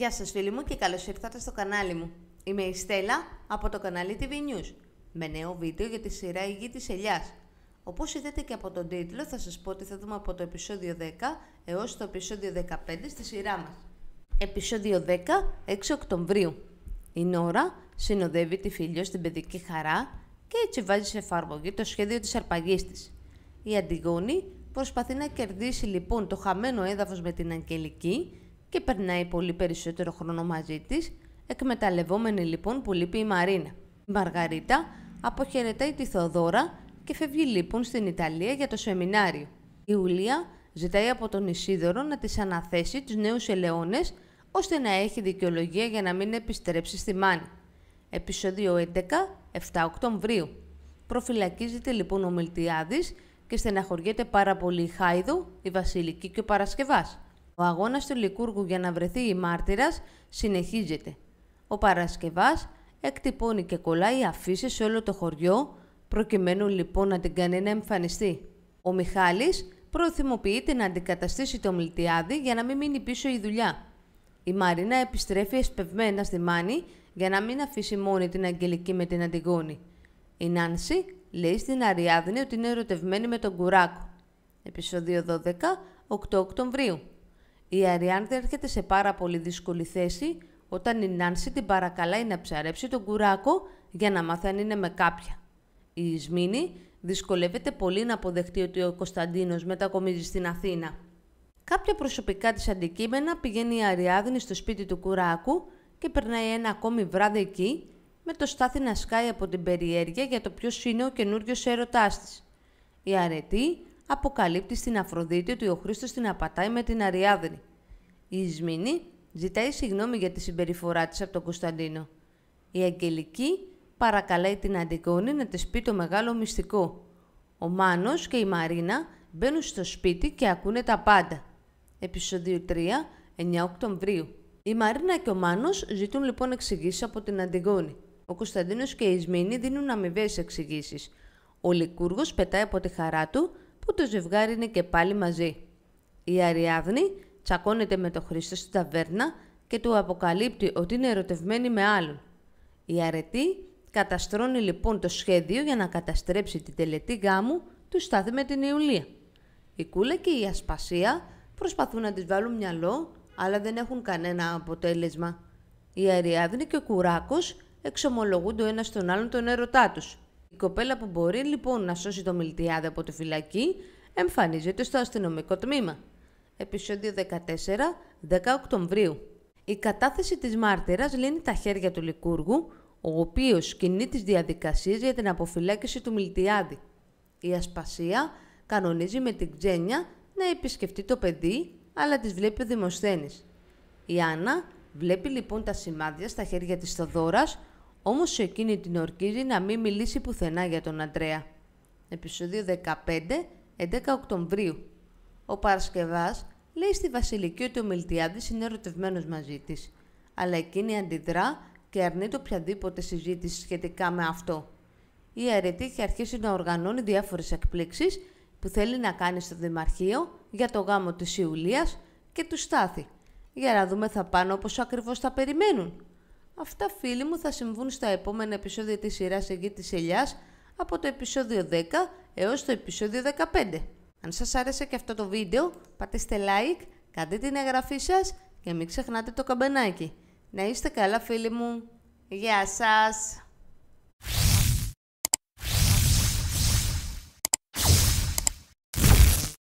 Γεια σας φίλοι μου και καλώς ήρθατε στο κανάλι μου. Είμαι η Στέλλα από το κανάλι TV News με νέο βίντεο για τη σειρά «Η γη της ελιάς». Όπως είδατε και από τον τίτλο θα σας πω ότι θα δούμε από το επεισόδιο 10 έως το επεισόδιο 15 στη σειρά μας. Επεισόδιο 10, 6 Οκτωβρίου. Η Νόρα συνοδεύει τη φίλιο στην παιδική χαρά και έτσι βάζει σε εφαρμογή το σχέδιο της αρπαγής της. Η Αντιγόνη προσπαθεί να κερδίσει λοιπόν το χαμένο έδαφος με την Αγγελική και περνάει πολύ περισσότερο χρόνο μαζί της, εκμεταλλευόμενη λοιπόν που λείπει η Μαρίνα. Η Μαργαρίτα αποχαιρετάει τη Θοδόρα και φεύγει λοιπόν στην Ιταλία για το σεμινάριο. Η Ιουλία ζητάει από τον Ισίδωρο να της αναθέσει τους νέους ελαιώνες ώστε να έχει δικαιολογία για να μην επιστρέψει στη Μάνη. Επισόδιο 11, 7 Οκτωβρίου. Προφυλακίζεται λοιπόν ο Μιλτιάδης και στεναχωριέται πάρα πολύ η Χάιδου, η Βασιλική και ο Παρασκευάς. Ο αγώνας του Λικούργου για να βρεθεί η μάρτυρας συνεχίζεται. Ο Παρασκευάς εκτυπώνει και κολλάει αφήσει σε όλο το χωριό, προκειμένου λοιπόν να την κάνει να εμφανιστεί. Ο Μιχάλης προθυμοποιείται να αντικαταστήσει το Μιλτιάδη για να μην μείνει πίσω η δουλειά. Η Μαρίνα επιστρέφει εσπευμένα στη Μάνη για να μην αφήσει μόνη την Αγγελική με την Αντιγόνη. Η Νάνση λέει στην Αριάδνη ότι είναι ερωτευμένη με τον Κουράκο. Επισόδιο 12, 8 Οκτωβρίου. Η αριάντα έρχεται σε πάρα πολύ δύσκολη θέση όταν η Νάνση την παρακαλάει να ψαρέψει τον κουράκο για να μάθει αν είναι με κάποια. Η Ισμήνη δυσκολεύεται πολύ να αποδεχτεί ότι ο Κωνσταντίνος μετακομίζει στην Αθήνα. Κάποια προσωπικά της αντικείμενα πηγαίνει η Αριάδνη στο σπίτι του κουράκου και περνάει ένα ακόμη βράδυ εκεί με το στάθι να σκάει από την περιέργεια για το ποιος είναι ο καινούριος έρωτάς της. Η αρετή αποκαλύπτει στην Αφροδίτη ότι ο Χρήστος την απατάει με την Αριάδνη. Η Ισμηνή ζητάει συγγνώμη για τη συμπεριφορά της από τον Κωνσταντίνο. Η Αγγελική παρακαλάει την Αντιγόνη να της πει το μεγάλο μυστικό. Ο Μάνος και η Μαρίνα μπαίνουν στο σπίτι και ακούνε τα πάντα. Επισόδιο 3, 9 Οκτωβρίου. Η Μαρίνα και ο Μάνος ζητούν λοιπόν εξηγήσεις από την Αντιγόνη. Ο Κωνσταντίνος και η Ισμήνη δίνουν αμοιβέ εξηγήσεις. Ο Λικούργος πετάει από τη χαρά του που το ζευγάρι είναι και πάλι μαζί. Η Αριάδνη τσακώνεται με τον Χρήστο στην ταβέρνα και του αποκαλύπτει ότι είναι ερωτευμένη με άλλον. Η αρετή καταστρώνει λοιπόν το σχέδιο για να καταστρέψει την τελετή γάμου του Στάθη με την Ιουλία. Η Κούλα και η Ασπασία προσπαθούν να τις βάλουν μυαλό, αλλά δεν έχουν κανένα αποτέλεσμα. Η Αριάδνη και ο Κουράκος εξομολογούν το ένα στον άλλον τον έρωτά τους – η κοπέλα που μπορεί λοιπόν να σώσει το Μιλτιάδη από τη φυλακή εμφανίζεται στο αστυνομικό τμήμα. Επισόδιο 14, 10 Οκτωβρίου. Η κατάθεση της μάρτυρας λύνει τα χέρια του Λικούργου, ο οποίος κινεί τις διαδικασίες για την αποφυλάκηση του Μιλτιάδη. Η Ασπασία κανονίζει με την Ξένια να επισκεφτεί το παιδί, αλλά τις βλέπει ο Δημοσθένης. Η Άννα βλέπει λοιπόν τα σημάδια στα χέρια της Θοδόρας, όμως εκείνη την ορκίζει να μην μιλήσει πουθενά για τον Αντρέα. Επισοδίο 15, 11 Οκτωβρίου. Ο Παρασκευάς λέει στη Βασιλική ότι ο Μιλτιάδης είναι ερωτευμένος μαζί της, αλλά εκείνη αντιδρά και αρνείται οποιαδήποτε συζήτηση σχετικά με αυτό. Η αρετή έχει αρχίσει να οργανώνει διάφορες εκπλήξεις που θέλει να κάνει στο Δημαρχείο για το γάμο της Ιουλίας και του Στάθη. Για να δούμε θα πάνε όπως ακριβώς θα περιμένουν. Αυτά φίλοι μου θα συμβούν στα επόμενα επεισόδια της σειράς Εγγύη της Ελιάς από το επεισόδιο 10 έως το επεισόδιο 15. Αν σας άρεσε και αυτό το βίντεο πατήστε like, κάντε την εγγραφή σας και μην ξεχνάτε το καμπανάκι. Να είστε καλά φίλοι μου. Γεια σας!